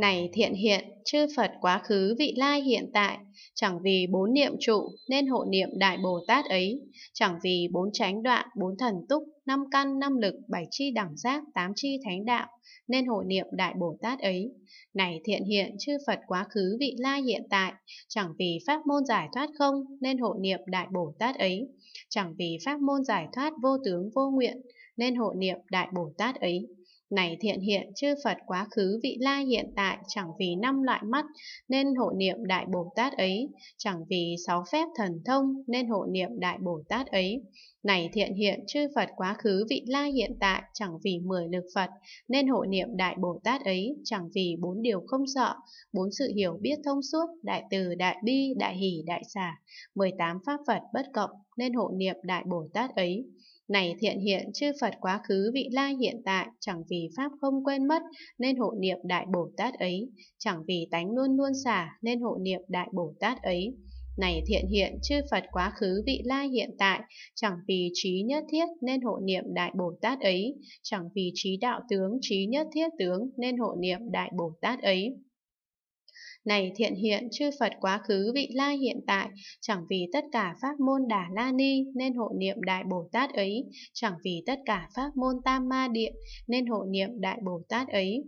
Này thiện hiện, chư Phật quá khứ vị lai hiện tại, chẳng vì bốn niệm trụ nên hộ niệm Đại Bồ Tát ấy, chẳng vì bốn chánh đoạn, bốn thần túc, năm căn, năm lực, bảy chi đẳng giác, tám chi thánh đạo nên hộ niệm Đại Bồ Tát ấy. Này thiện hiện chư Phật quá khứ vị lai hiện tại, chẳng vì pháp môn giải thoát không nên hộ niệm Đại Bồ Tát ấy, chẳng vì pháp môn giải thoát vô tướng vô nguyện nên hộ niệm Đại Bồ Tát ấy. Này thiện hiện, chư Phật quá khứ vị lai hiện tại chẳng vì năm loại mắt nên hộ niệm Đại Bồ Tát ấy, chẳng vì sáu phép thần thông nên hộ niệm Đại Bồ Tát ấy. Này thiện hiện, chư Phật quá khứ vị lai hiện tại chẳng vì mười lực Phật nên hộ niệm Đại Bồ Tát ấy, chẳng vì bốn điều không sợ, bốn sự hiểu biết thông suốt, đại từ, đại bi, đại hỷ, đại xả, mười tám pháp Phật bất cộng, nên hộ niệm đại Bồ Tát ấy. Này thiện hiện chư Phật quá khứ vị lai hiện tại, chẳng vì Pháp không quên mất nên hộ niệm đại Bồ Tát ấy, chẳng vì tánh luôn luôn xả nên hộ niệm đại Bồ Tát ấy. Này thiện hiện chư Phật quá khứ vị lai hiện tại, chẳng vì trí nhất thiết nên hộ niệm đại Bồ Tát ấy, chẳng vì trí đạo tướng trí nhất thiết tướng nên hộ niệm đại Bồ Tát ấy. Này thiện hiện, chư Phật quá khứ vị lai hiện tại, chẳng vì tất cả pháp môn Đà La Ni nên hộ niệm Đại Bồ Tát ấy, chẳng vì tất cả pháp môn Tam Ma Địa nên hộ niệm Đại Bồ Tát ấy.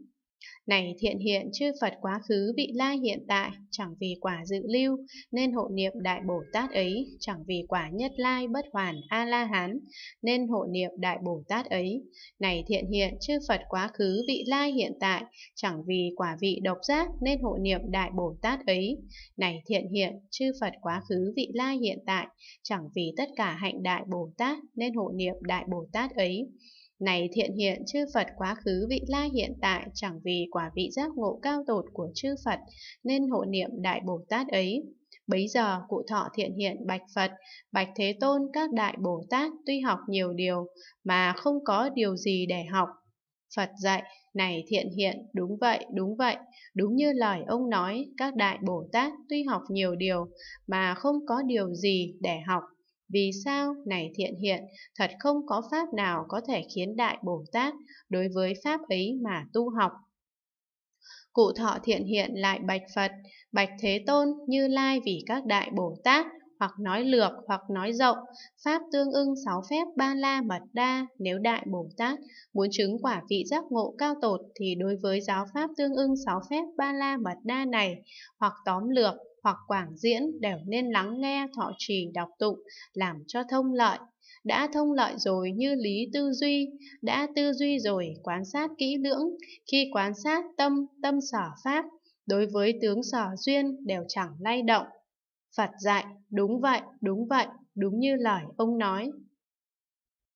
Này thiện hiện chư Phật quá khứ vị lai hiện tại, chẳng vì quả dự lưu, nên hộ niệm Đại Bồ Tát ấy, chẳng vì quả nhất lai bất hoàn A-la-hán, nên hộ niệm Đại Bồ Tát ấy. Này thiện hiện chư Phật quá khứ vị lai hiện tại, chẳng vì quả vị độc giác, nên hộ niệm Đại Bồ Tát ấy. Này thiện hiện chư Phật quá khứ vị lai hiện tại, chẳng vì tất cả hạnh Đại Bồ Tát, nên hộ niệm Đại Bồ Tát ấy. Này thiện hiện chư Phật quá khứ vị la hiện tại chẳng vì quả vị giác ngộ cao tột của chư Phật nên hộ niệm Đại Bồ Tát ấy. Bấy giờ cụ thọ thiện hiện bạch Phật, bạch Thế Tôn các Đại Bồ Tát tuy học nhiều điều mà không có điều gì để học. Phật dạy, này thiện hiện, đúng vậy, đúng vậy, đúng như lời ông nói, các Đại Bồ Tát tuy học nhiều điều mà không có điều gì để học. Vì sao, này thiện hiện, thật không có pháp nào có thể khiến Đại Bồ Tát đối với pháp ấy mà tu học. Cụ thọ thiện hiện lại bạch Phật, bạch Thế Tôn như lai vì các Đại Bồ Tát hoặc nói lược hoặc nói rộng, pháp tương ưng sáu phép ba la mật đa, nếu đại Bồ Tát muốn chứng quả vị giác ngộ cao tột thì đối với giáo pháp tương ưng sáu phép ba la mật đa này, hoặc tóm lược hoặc quảng diễn đều nên lắng nghe thọ trì đọc tụng, làm cho thông lợi. Đã thông lợi rồi như lý tư duy, đã tư duy rồi quan sát kỹ lưỡng, khi quan sát tâm, tâm sở pháp, đối với tướng sở duyên đều chẳng lay động. Phật dạy, đúng vậy, đúng vậy, đúng như lời ông nói,